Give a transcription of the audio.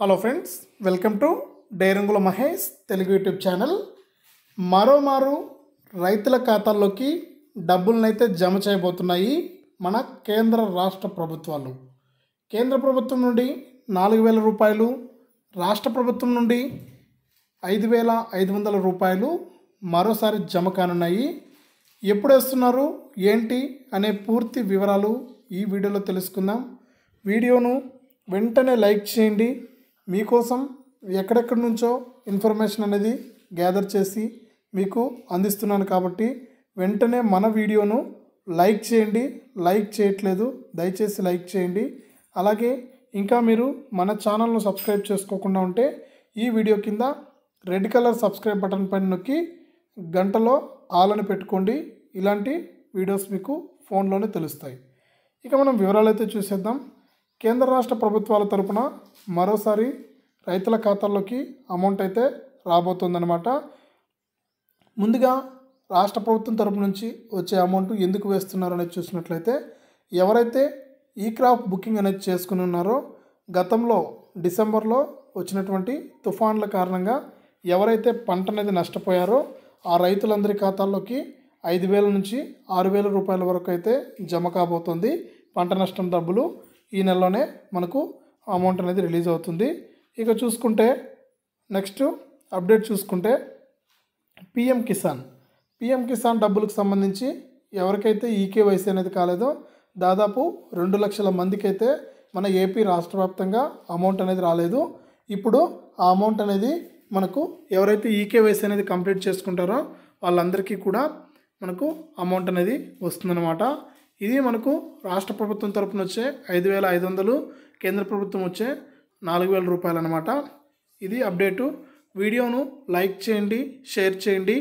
hello friends welcome to డైరంగుల Mahesh Telugu YouTube channel మరోమారు రైతుల ఖాతాల్లోకి డబ్బులనైతే జమ చేయబోతున్నాయి మన కేంద్ర రాష్ట్ర ప్రభుత్వాలు కేంద్ర ప్రభుత్వం నుండి నాలుగు వేల రూపాయలు రాష్ట్ర ప్రభుత్వం నుండి ఐదు వేల ఐదు వందల రూపాయలు మరోసారి జమ కానున్నాయి ఎప్పుడు వేస్తున్నారు ఏంటి అనే పూర్తి వివరాలు ఈ వీడియోలో తెలుసుకుందాం వీడియోను వెంటనే లైక్ చేయండి మీకోసం ఎక్కడెక్కడి నుంచో ఇన్ఫర్మేషన్ అనేది గ్యాదర్ చేసి మీకు అందిస్తున్నాను కాబట్టి వెంటనే మన వీడియోను లైక్ చేయండి లైక్ చేయట్లేదు దయచేసి లైక్ చేయండి అలాగే ఇంకా మీరు మన ఛానల్ను సబ్స్క్రైబ్ చేసుకోకుండా ఉంటే ఈ వీడియో కింద రెడ్ కలర్ సబ్స్క్రైబ్ బటన్ పైన నొక్కి గంటలో ఆలని పెట్టుకోండి ఇలాంటి వీడియోస్ మీకు ఫోన్లోనే తెలుస్తాయి ఇక మనం వివరాలైతే చూసేద్దాం కేంద్ర రాష్ట్ర ప్రభుత్వాల తరపున మరోసారి రైతుల ఖాతాల్లోకి అమౌంట్ అయితే రాబోతుందన్నమాట ముందుగా రాష్ట్ర ప్రభుత్వం తరపు నుంచి వచ్చే అమౌంట్ ఎందుకు వేస్తున్నారు అనేది చూసినట్లయితే ఎవరైతే ఈ క్రాప్ బుకింగ్ అనేది చేసుకుని ఉన్నారో గతంలో డిసెంబర్లో వచ్చినటువంటి తుఫాన్ల కారణంగా ఎవరైతే పంట అనేది నష్టపోయారో ఆ రైతులందరి ఖాతాల్లోకి ఐదు వేల నుంచి ఆరు వేల రూపాయల వరకు అయితే జమ కాబోతుంది పంట నష్టం డబ్బులు ఈ నెలలోనే మనకు అమౌంట్ అనేది రిలీజ్ అవుతుంది ఇక చూసుకుంటే నెక్స్ట్ అప్డేట్ చూసుకుంటే పిఎం కిసాన్ పిఎం కిసాన్ డబ్బులకు సంబంధించి ఎవరికైతే ఈకేవైసీ e అనేది కాలేదో దాదాపు రెండు లక్షల మందికైతే మన ఏపీ రాష్ట్ర వ్యాప్తంగా అమౌంట్ అనేది రాలేదు ఇప్పుడు ఆ అమౌంట్ అనేది మనకు ఎవరైతే ఈకేవైసీ e అనేది కంప్లీట్ చేసుకుంటారో వాళ్ళందరికీ కూడా మనకు అమౌంట్ అనేది వస్తుందన్నమాట ఇది మనకు రాష్ట్ర ప్రభుత్వం తరపున వచ్చే ఐదు వేల ఐదు వందలు కేంద్ర ప్రభుత్వం వచ్చే నాలుగు వేల రూపాయలు అనమాట ఇది అప్డేటు వీడియోను లైక్ చేయండి షేర్ చేయండి